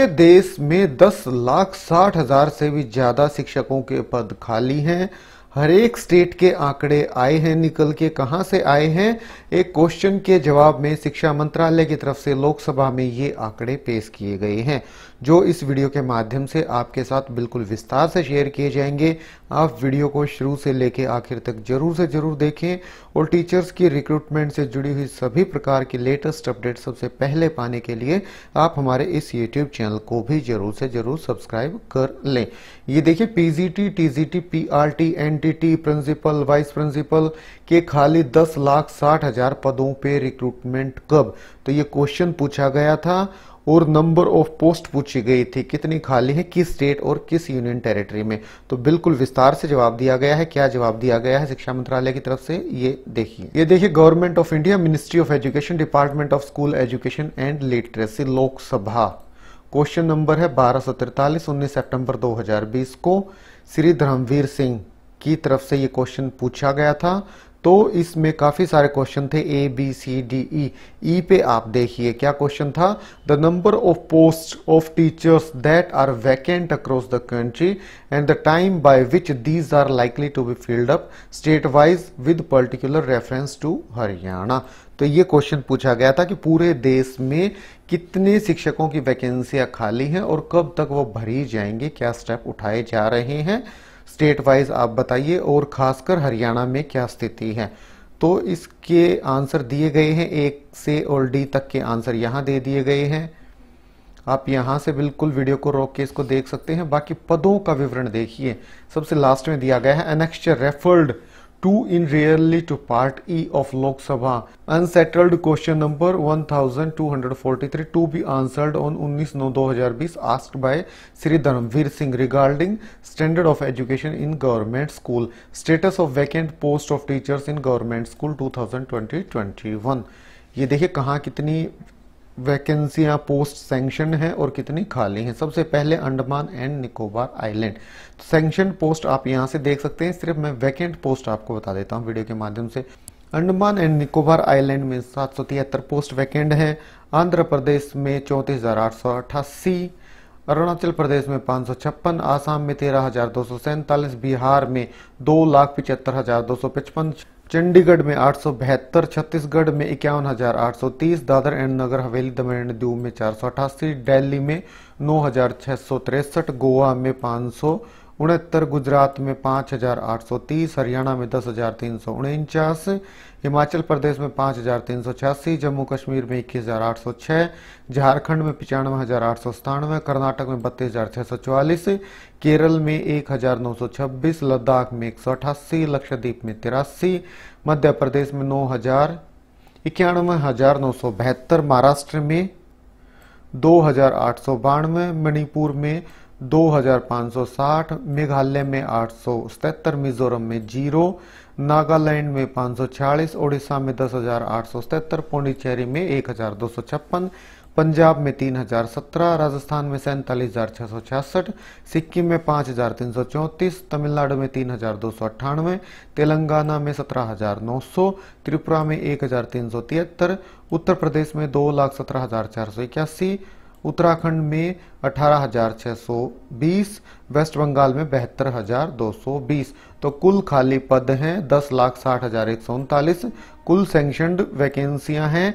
पूरे देश में दस लाख साठ हजार से भी ज्यादा शिक्षकों के पद खाली हैं हर एक स्टेट के आंकड़े आए हैं निकल के कहाँ से आए हैं एक क्वेश्चन के जवाब में शिक्षा मंत्रालय की तरफ से लोकसभा में ये आंकड़े पेश किए गए हैं जो इस वीडियो के माध्यम से आपके साथ बिल्कुल विस्तार से शेयर किए जाएंगे आप वीडियो को शुरू से लेके आखिर तक जरूर से जरूर देखें और टीचर्स की रिक्रूटमेंट से जुड़ी हुई सभी प्रकार की लेटेस्ट अपडेट सबसे पहले पाने के लिए आप हमारे इस यूट्यूब चैनल को भी जरूर से जरूर सब्सक्राइब कर लें ये देखिए PGT TGT PRT and NTT principal vice principal के खाली दस लाख साठ हजार पदों पे रिक्रूटमेंट कब तो ये क्वेश्चन पूछा गया था और नंबर ऑफ पोस्ट पूछी गई थी कितनी खाली है किस स्टेट और किस यूनियन टेरिटरी में तो बिल्कुल विस्तार से जवाब दिया गया है क्या जवाब दिया गया है शिक्षा मंत्रालय की तरफ से ये देखिए ये देखिए government of India ministry of education department of school education and literacy Loksabha question number है बारह सौ तिरतालीस उन्नीस सेप्टेम्बर 2020 को श्री धर्मवीर सिंह की तरफ से ये क्वेश्चन पूछा गया था तो इसमें काफ़ी सारे क्वेश्चन थे A B C D E ई पे आप देखिए क्या क्वेश्चन था the number of post of teachers that are vacant across the country and the time by which these are likely to be filled up state wise with particular reference to Haryana तो ये question पूछा गया था कि पूरे देश में कितने शिक्षकों की वैकेंसियां खाली हैं और कब तक वो भरी जाएंगे क्या स्टेप उठाए जा रहे हैं स्टेट वाइज आप बताइए और खासकर हरियाणा में क्या स्थिति है तो इसके आंसर दिए गए हैं एक से और डी तक के आंसर यहाँ दे दिए गए हैं आप यहाँ से बिल्कुल वीडियो को रोक के इसको देख सकते हैं बाकी पदों का विवरण देखिए सबसे लास्ट में दिया गया है एनेक्स्चर रेफर्ड टू इन रियरली to part E of Loksabha unstarred question number 1243 to be answered on 19 नौ 2020 asked by Shri Dharmvir Singh regarding standard of education in government school status of vacant post of teachers in government school 2020-21 ये देखिए कहाँ कितनी वैकेंसियां post sanction है और कितनी खाली हैं सबसे पहले अंडमान एंड निकोबार आइलैंड तो सेंक्शन पोस्ट आप यहां से देख सकते हैं सिर्फ मैं वैकेंट पोस्ट आपको बता देता हूं वीडियो के माध्यम से अंडमान एंड निकोबार आइलैंड में सात सौ तिहत्तर पोस्ट वैकेंट हैं आंध्र प्रदेश में चौंतीस अरुणाचल प्रदेश में पाँच आसाम में तेरह बिहार में दो चंडीगढ़ में आठ सौ बहत्तर छत्तीसगढ़ में इक्यावन हजार आठ सौ तीस दादर एंड नगर हवेली दमन एंड दीव में चार सौ अठासी दिल्ली में नौ हजार सौ तिरसठ गोवा में पांच सौ उनहत्तर गुजरात में 5,830, हरियाणा में दस हजार तीन सौ उनचास हिमाचल प्रदेश में पाँच हजार तीन सौ छियासी जम्मू कश्मीर में इक्कीस हजार आठ सौ छः झारखंड में पचानवे हजार आठ सौ सतानवे कर्नाटक में बत्तीस हजार छः सौ चौवालीस केरल में एक हजार नौ सौ छब्बीस लद्दाख में एक सौ अठासी लक्षद्वीप में तिरासी मध्य प्रदेश में नौ हजार इक्यानवे हजार नौ सौ बहत्तर महाराष्ट्र में दो हजार आठ सौ बानवे मणिपुर में 2560 मेघालय में आठ सौ मिजोरम में जीरो नागालैंड में 546 ओडिशा में दस हजार आठ सौ सतहत्तर पौंडीचेरी में एक हजार दो सौ छप्पन पंजाब में तीन हजार सत्रह राजस्थान में सैंतालीस हजार छह सौ छियासठ सिक्किम में पाँच हजार तीन सौ चौंतीस तमिलनाडु में तीन हजार दो सौ अट्ठानवे तेलंगाना में सत्रह हजार नौ सौ त्रिपुरा में एक हजार तीन सौ तिहत्तर उत्तर प्रदेश में दो लाख सत्रह हजार चार सौ इक्यासी उत्तराखंड में 18,620, वेस्ट बंगाल में बहत्तर तो कुल खाली पद हैं दस लाख साठ हजार एक सौ उनतालीस कुल सेंक्शनड वैकेंसियां हैं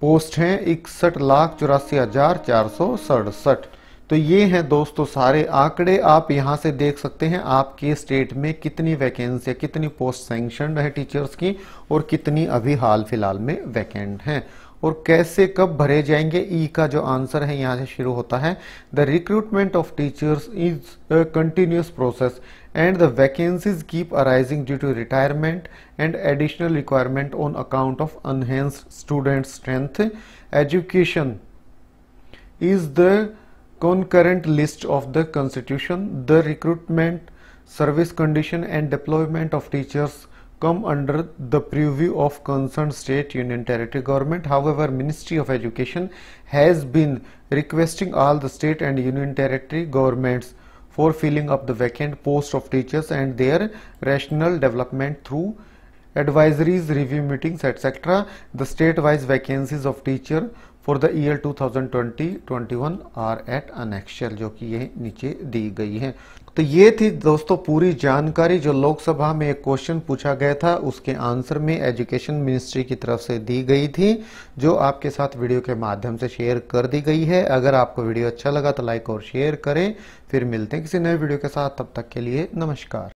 पोस्ट हैं इकसठ लाख चौरासी हजार चार सौ सड़सठ तो ये हैं दोस्तों सारे आंकड़े आप यहां से देख सकते हैं आपके स्टेट में कितनी वैकेंसी कितनी पोस्ट सेंक्शन है टीचर्स की और कितनी अभी हाल फिलहाल में वैकेंट हैं और कैसे कब भरे जाएंगे ई e का जो आंसर है यहाँ से शुरू होता है the recruitment of teachers is continuous process and the vacancies keep arising due to retirement and additional requirement on account of enhanced student strength education the the current list of the constitution the recruitment service condition and deployment of teachers come under the purview of concerned state union territory government however ministry of education has been requesting all the state and union territory governments for filling up the vacant post of teachers and their rational development through advisories review meetings etc the state wise vacancies of teacher for the year 2020-21 are at अन जो कि ये नीचे दी गई है तो ये थी दोस्तों पूरी जानकारी जो लोकसभा में एक क्वेश्चन पूछा गया था उसके आंसर में एजुकेशन मिनिस्ट्री की तरफ से दी गई थी जो आपके साथ वीडियो के माध्यम से शेयर कर दी गई है अगर आपको वीडियो अच्छा लगा तो लाइक और शेयर करें फिर मिलते हैं किसी नए वीडियो के साथ तब तक के लिए नमस्कार